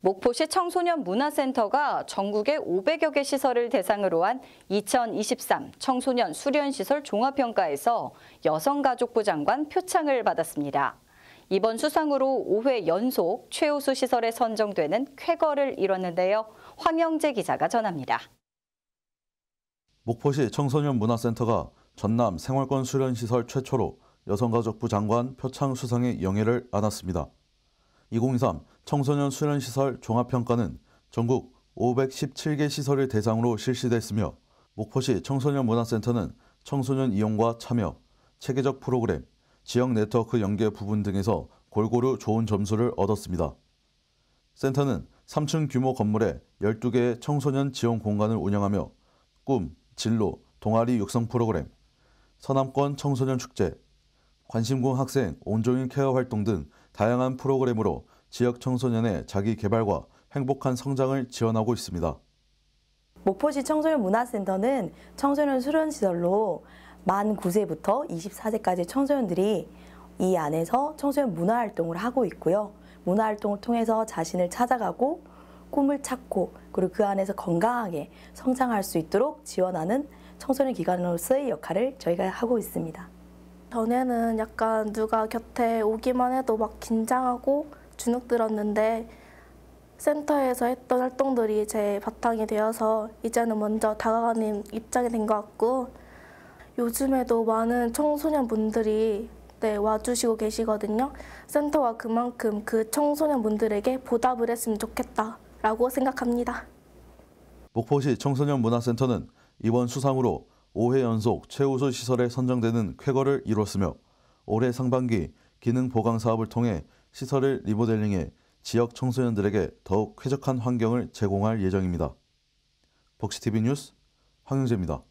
목포시 청소년 문화센터가 전국의 500여 개 시설을 대상으로 한 2023 청소년 수련시설 종합평가에서 여성가족부 장관 표창을 받았습니다. 이번 수상으로 5회 연속 최우수 시설에 선정되는 쾌거를 이뤘는데요. 황영재 기자가 전합니다. 목포시 청소년 문화센터가 전남 생활권 수련시설 최초로 여성가족부 장관 표창 수상의 영예를 안았습니다. 2023 청소년 수련시설 종합평가는 전국 517개 시설을 대상으로 실시됐으며 목포시 청소년 문화센터는 청소년 이용과 참여, 체계적 프로그램, 지역 네트워크 연계 부분 등에서 골고루 좋은 점수를 얻었습니다. 센터는 3층 규모 건물에 12개의 청소년 지원 공간을 운영하며 꿈, 진로, 동아리 육성 프로그램, 서남권 청소년 축제, 관심공 학생 온종일 케어 활동 등 다양한 프로그램으로 지역 청소년의 자기 개발과 행복한 성장을 지원하고 있습니다. 목포시 청소년 문화센터는 청소년 수련시설로 만 9세부터 24세까지 청소년들이 이 안에서 청소년 문화활동을 하고 있고요. 문화활동을 통해서 자신을 찾아가고 꿈을 찾고 그리고 그 안에서 건강하게 성장할 수 있도록 지원하는 청소년 기관으로서의 역할을 저희가 하고 있습니다. 전에는 약간 누가 곁에 오기만 해도 막 긴장하고 주눅 들었는데 센터에서 했던 활동들이 제 바탕이 되어서 이제는 먼저 다가가는 입장이 된 것 같고 요즘에도 많은 청소년분들이 네, 와주시고 계시거든요. 센터와 그만큼 그 청소년분들에게 보답을 했으면 좋겠다라고 생각합니다. 목포시 청소년문화센터는 이번 수상으로 5회 연속 최우수 시설에 선정되는 쾌거를 이뤘으며 올해 상반기 기능 보강 사업을 통해 시설을 리모델링해 지역 청소년들에게 더욱 쾌적한 환경을 제공할 예정입니다. 벅시TV 뉴스 황영재입니다.